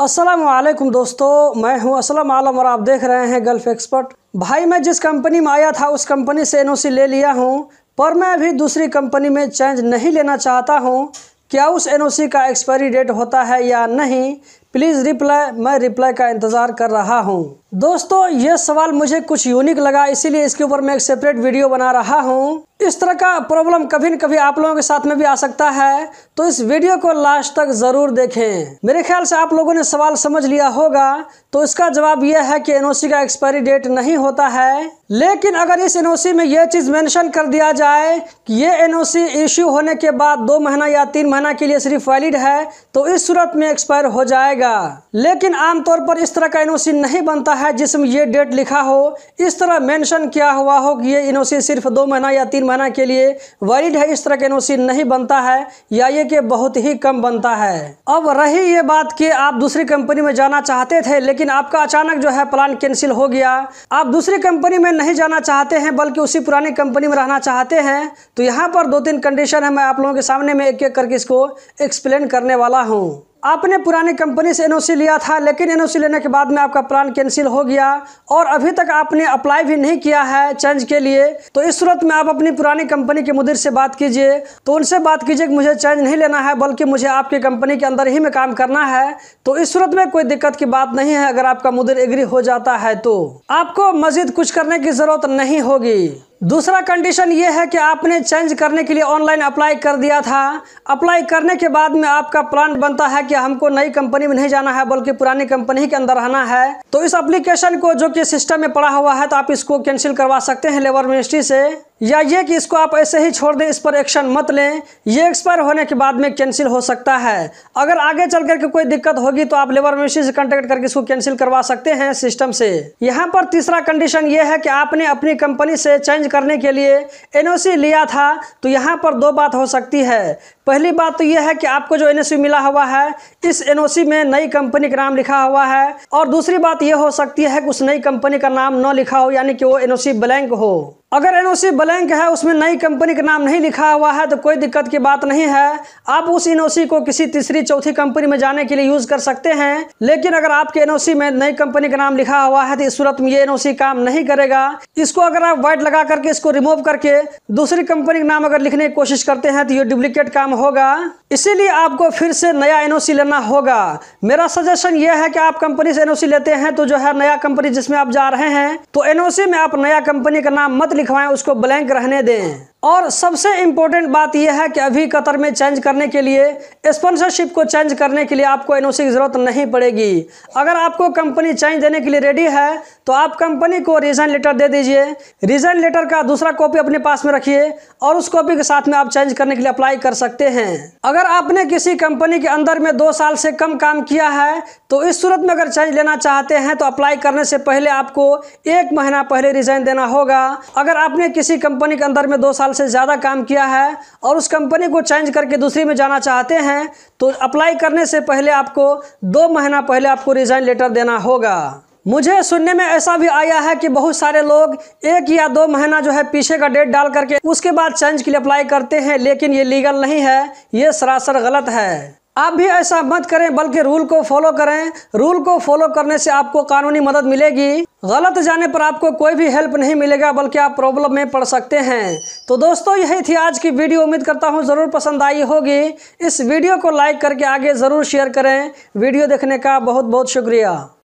असलम दोस्तों मैं हूं असलम आलम और आप देख रहे हैं गल्फ एक्सपर्ट भाई मैं जिस कंपनी में आया था उस कंपनी से एनओसी ले लिया हूं पर मैं अभी दूसरी कंपनी में चेंज नहीं लेना चाहता हूं क्या उस एनओसी का एक्सपायरी डेट होता है या नहीं प्लीज़ रिप्लाई मैं रिप्लाई का इंतज़ार कर रहा हूं दोस्तों ये सवाल मुझे कुछ यूनिक लगा इसीलिए इसके ऊपर मैं एक सेपरेट वीडियो बना रहा हूँ इस तरह का प्रॉब्लम कभी न कभी आप लोगों के साथ में भी आ सकता है तो इस वीडियो को लास्ट तक ज़रूर देखें मेरे ख्याल से आप लोगों ने सवाल समझ लिया होगा तो इसका जवाब यह है कि एनओसी का एक्सपायरी डेट नहीं होता है लेकिन अगर इस एनओसी में यह चीज़ मेंशन कर दिया जाए कि ये एनओसी इश्यू होने के बाद दो महीना या तीन महीना के लिए सिर्फ वैलिड है तो इस सूरत में एक्सपायर हो जाएगा लेकिन आमतौर पर इस तरह का एनओसी नहीं बनता है जिसमें यह डेट लिखा हो इस तरह मेंशन किया हुआ हो कि ये एन सिर्फ दो महीना या तीन महीना के लिए वैलिड है इस तरह का एन नहीं बनता है या ये कि बहुत ही कम बनता है अब रही ये बात कि आप दूसरी कंपनी में जाना चाहते थे लेकिन आपका अचानक जो है प्लान कैंसिल हो गया आप दूसरी कंपनी में नहीं जाना चाहते हैं बल्कि उसी पुरानी कंपनी में रहना चाहते हैं तो यहाँ पर दो तीन कंडीशन है मैं आप लोगों के सामने में एक एक करके इसको एक्सप्लेन करने वाला हूँ आपने पुरानी कंपनी से एनओसी लिया था लेकिन एनओसी लेने के बाद में आपका प्लान कैंसिल हो गया और अभी तक आपने अप्लाई भी नहीं किया है चेंज के लिए तो इस सूरत में आप अपनी पुरानी कंपनी के मुदिर से बात कीजिए तो उनसे बात कीजिए कि मुझे चेंज नहीं लेना है बल्कि मुझे आपकी कंपनी के अंदर ही में काम करना है तो इस सूरत में कोई दिक्कत की बात नहीं है अगर आपका मुदिर एग्री हो जाता है तो आपको मजीद कुछ करने की ज़रूरत नहीं होगी दूसरा कंडीशन ये है कि आपने चेंज करने के लिए ऑनलाइन अप्लाई कर दिया था अप्लाई करने के बाद में आपका प्लान बनता है कि हमको नई कंपनी में नहीं जाना है बल्कि पुरानी कंपनी के अंदर रहना है तो इस एप्लीकेशन को जो कि सिस्टम में पड़ा हुआ है तो आप इसको कैंसिल करवा सकते हैं लेबर मिनिस्ट्री से या ये कि इसको आप ऐसे ही छोड़ दें इस पर एक्शन मत लें ये एक्सपायर होने के बाद में कैंसिल हो सकता है अगर आगे चल करके कोई दिक्कत होगी तो आप लेबर मिनिस्ट्री से कॉन्टेक्ट करके इसको कैंसिल करवा सकते हैं सिस्टम से यहाँ पर तीसरा कंडीशन ये है कि आपने अपनी कंपनी से चेंज करने के लिए एन लिया था तो यहाँ पर दो बात हो सकती है पहली बात तो यह है कि आपको जो एन मिला हुआ है इस एन में नई कंपनी का नाम लिखा हुआ है और दूसरी बात यह हो सकती है कि उस नई कंपनी का नाम न लिखा हो यानी कि वो एन ब्लैंक हो अगर एन ओ सी ब्लैंक है उसमें नई कंपनी का नाम नहीं लिखा हुआ है तो कोई दिक्कत की बात नहीं है आप उस एन ओ सी को किसी तीसरी चौथी कंपनी में जाने के लिए यूज़ कर सकते हैं लेकिन अगर आपके एन ओ सी में नई कंपनी का नाम लिखा हुआ है तो इस सूरत में ये एन ओ सी काम नहीं करेगा इसको अगर आप वाइट लगा करके इसको रिमूव करके दूसरी कंपनी का नाम अगर लिखने की कोशिश करते हैं तो ये डुप्लीकेट काम होगा इसीलिए आपको फिर से नया एनओसी लेना होगा मेरा सजेशन यह है कि आप कंपनी से एनओसी लेते हैं तो जो है नया कंपनी जिसमें आप जा रहे हैं तो एनओसी में आप नया कंपनी का नाम मत लिखवाएं उसको ब्लैंक रहने दें और सबसे इम्पोर्टेंट बात यह है कि अभी कतर में चेंज करने के लिए स्पॉन्सरशिप को चेंज करने के लिए आपको एनओसी की ज़रूरत नहीं पड़ेगी अगर आपको कंपनी चेंज देने के लिए रेडी है तो आप कंपनी को रिज़ाइन लेटर दे दीजिए रिज़ाइन लेटर का दूसरा कॉपी अपने पास में रखिए और उस कॉपी के साथ में आप चेंज करने के लिए अप्लाई कर सकते हैं अगर आपने किसी कंपनी के अंदर में दो साल से कम काम किया है तो इस सूरत में अगर चेंज लेना चाहते हैं तो अप्लाई करने से पहले आपको एक महीना पहले रिज़ाइन देना होगा अगर आपने किसी कंपनी के अंदर में दो साल साल से ज़्यादा काम किया है और उस कंपनी को चेंज करके दूसरी में जाना चाहते हैं तो अप्लाई करने से पहले आपको दो महीना पहले आपको रिज़ाइन लेटर देना होगा मुझे सुनने में ऐसा भी आया है कि बहुत सारे लोग एक या दो महीना जो है पीछे का डेट डाल करके उसके बाद चेंज के लिए अप्लाई करते हैं लेकिन ये लीगल नहीं है ये सरासर गलत है आप भी ऐसा मत करें बल्कि रूल को फॉलो करें रूल को फॉलो करने से आपको कानूनी मदद मिलेगी गलत जाने पर आपको कोई भी हेल्प नहीं मिलेगा बल्कि आप प्रॉब्लम में पड़ सकते हैं तो दोस्तों यही थी आज की वीडियो उम्मीद करता हूँ ज़रूर पसंद आई होगी इस वीडियो को लाइक करके आगे ज़रूर शेयर करें वीडियो देखने का बहुत बहुत शुक्रिया